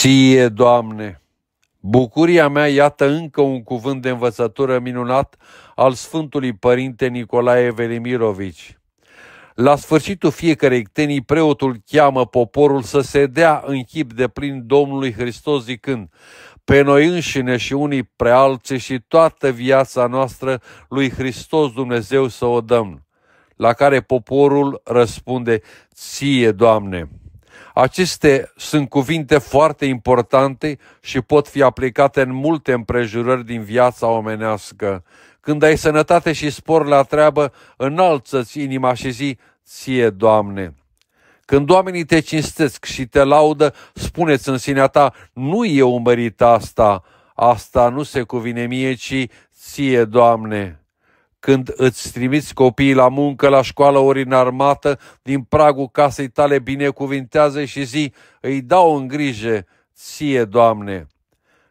Ție, Doamne! Bucuria mea, iată încă un cuvânt de învățătură minunat al Sfântului Părinte Nicolae Velimirovici. La sfârșitul fiecarei ctenii, preotul cheamă poporul să se dea în chip de plin Domnului Hristos zicând, pe noi înșine și unii prealți și toată viața noastră lui Hristos Dumnezeu să o dăm. La care poporul răspunde, ție, Doamne! Aceste sunt cuvinte foarte importante și pot fi aplicate în multe împrejurări din viața omenească. Când ai sănătate și spor la treabă, înalță-ți inima și zi, ție, Doamne. Când oamenii te cinstesc și te laudă, spuneți în sinea ta, nu eu mărit asta, asta nu se cuvine mie, ci ție, Doamne când îți trimiți copiii la muncă, la școală ori în armată, din pragul casei tale binecuvintează și zi, îi dau în grijă ție, Doamne.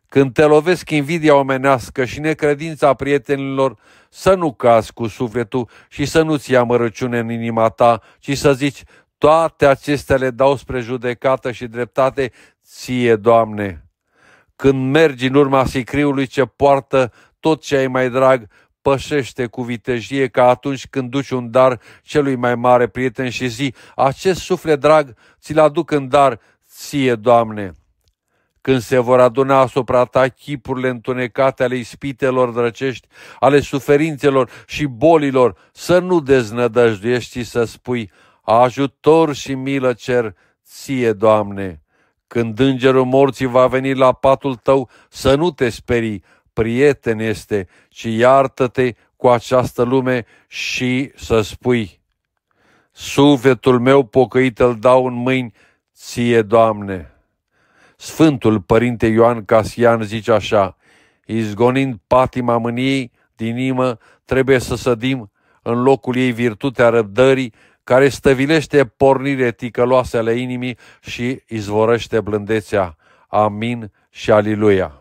Când te lovesc invidia omenească și necredința prietenilor, să nu cazi cu sufletul și să nu-ți ia mărăciune în inima ta, ci să zici, toate acestea le dau spre judecată și dreptate ție, Doamne. Când mergi în urma sicriului ce poartă tot ce ai mai drag, pășește cu vitejie ca atunci când duci un dar celui mai mare prieten și zi, acest suflet drag ți-l aduc în dar ție, Doamne. Când se vor aduna asupra ta chipurile întunecate ale ispitelor drăcești, ale suferințelor și bolilor, să nu deznădăjduiești și să spui, ajutor și milă cer ție, Doamne. Când îngerul morții va veni la patul tău, să nu te sperii, prieten este, ci iartă-te cu această lume și să spui, Sufletul meu pocăit îl dau în mâini ție, Doamne. Sfântul Părinte Ioan Casian zice așa, izgonind patima mâniei din inimă, trebuie să sădim în locul ei virtutea răbdării, care stăvilește pornire ticăloase ale inimii și izvorăște blândețea. Amin și aliluia.